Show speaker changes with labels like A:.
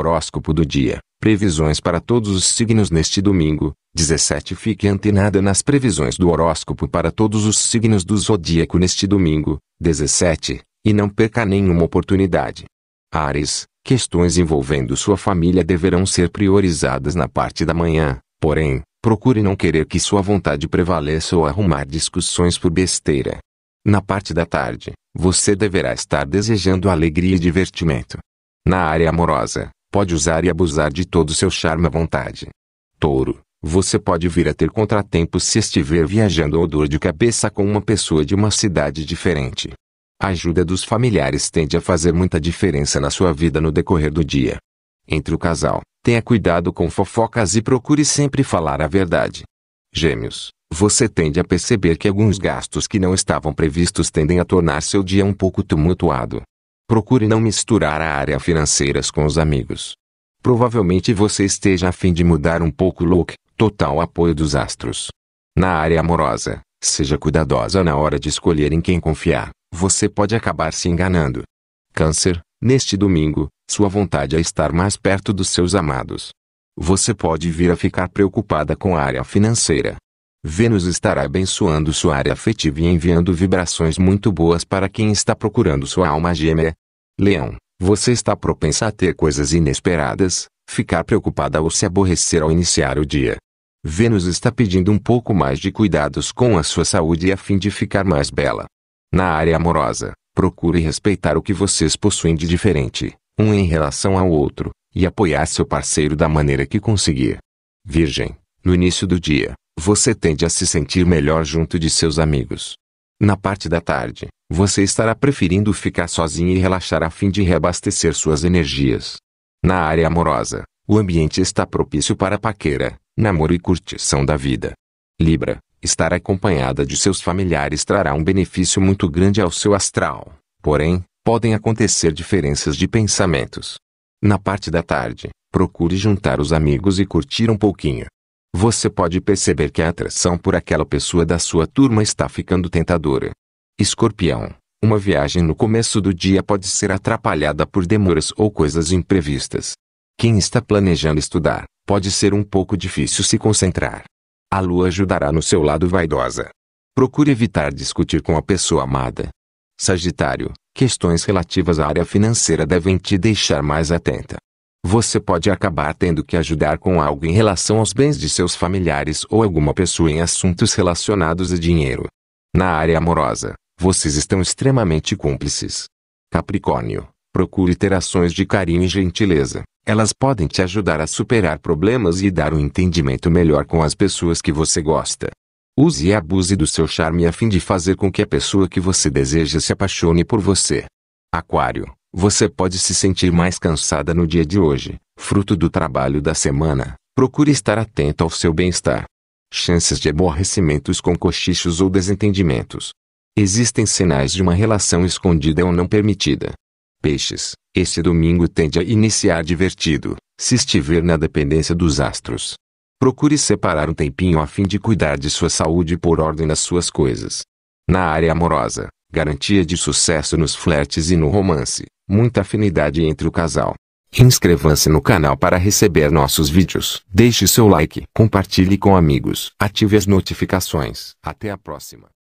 A: Horóscopo do dia. Previsões para todos os signos neste domingo, 17. Fique antenada nas previsões do horóscopo para todos os signos do zodíaco neste domingo, 17, e não perca nenhuma oportunidade. Ares, questões envolvendo sua família deverão ser priorizadas na parte da manhã, porém, procure não querer que sua vontade prevaleça ou arrumar discussões por besteira. Na parte da tarde, você deverá estar desejando alegria e divertimento. Na área amorosa, pode usar e abusar de todo o seu charme à vontade. Touro, você pode vir a ter contratempos se estiver viajando ou dor de cabeça com uma pessoa de uma cidade diferente. A ajuda dos familiares tende a fazer muita diferença na sua vida no decorrer do dia. Entre o casal, tenha cuidado com fofocas e procure sempre falar a verdade. Gêmeos, você tende a perceber que alguns gastos que não estavam previstos tendem a tornar seu dia um pouco tumultuado. Procure não misturar a área financeiras com os amigos. Provavelmente você esteja a fim de mudar um pouco o look, total apoio dos astros. Na área amorosa, seja cuidadosa na hora de escolher em quem confiar, você pode acabar se enganando. Câncer, neste domingo, sua vontade é estar mais perto dos seus amados. Você pode vir a ficar preocupada com a área financeira. Vênus estará abençoando sua área afetiva e enviando vibrações muito boas para quem está procurando sua alma gêmea, Leão, você está propensa a ter coisas inesperadas, ficar preocupada ou se aborrecer ao iniciar o dia. Vênus está pedindo um pouco mais de cuidados com a sua saúde e a fim de ficar mais bela. Na área amorosa, procure respeitar o que vocês possuem de diferente, um em relação ao outro, e apoiar seu parceiro da maneira que conseguir. Virgem, no início do dia, você tende a se sentir melhor junto de seus amigos. Na parte da tarde, você estará preferindo ficar sozinho e relaxar a fim de reabastecer suas energias. Na área amorosa, o ambiente está propício para paquera, namoro e curtição da vida. Libra, estar acompanhada de seus familiares trará um benefício muito grande ao seu astral, porém, podem acontecer diferenças de pensamentos. Na parte da tarde, procure juntar os amigos e curtir um pouquinho. Você pode perceber que a atração por aquela pessoa da sua turma está ficando tentadora, Escorpião. Uma viagem no começo do dia pode ser atrapalhada por demoras ou coisas imprevistas. Quem está planejando estudar, pode ser um pouco difícil se concentrar. A lua ajudará no seu lado vaidosa. Procure evitar discutir com a pessoa amada. Sagitário, questões relativas à área financeira devem te deixar mais atenta. Você pode acabar tendo que ajudar com algo em relação aos bens de seus familiares ou alguma pessoa em assuntos relacionados a dinheiro. Na área amorosa, vocês estão extremamente cúmplices. Capricórnio, procure ter ações de carinho e gentileza. Elas podem te ajudar a superar problemas e dar um entendimento melhor com as pessoas que você gosta. Use e abuse do seu charme a fim de fazer com que a pessoa que você deseja se apaixone por você. Aquário, você pode se sentir mais cansada no dia de hoje, fruto do trabalho da semana. Procure estar atento ao seu bem-estar. Chances de aborrecimentos com cochichos ou desentendimentos existem sinais de uma relação escondida ou não permitida. Peixes, esse domingo tende a iniciar divertido, se estiver na dependência dos astros. Procure separar um tempinho a fim de cuidar de sua saúde e pôr ordem nas suas coisas. Na área amorosa, garantia de sucesso nos flertes e no romance, muita afinidade entre o casal. Inscreva-se no canal para receber nossos vídeos. Deixe seu like, compartilhe com amigos, ative as notificações. Até a próxima.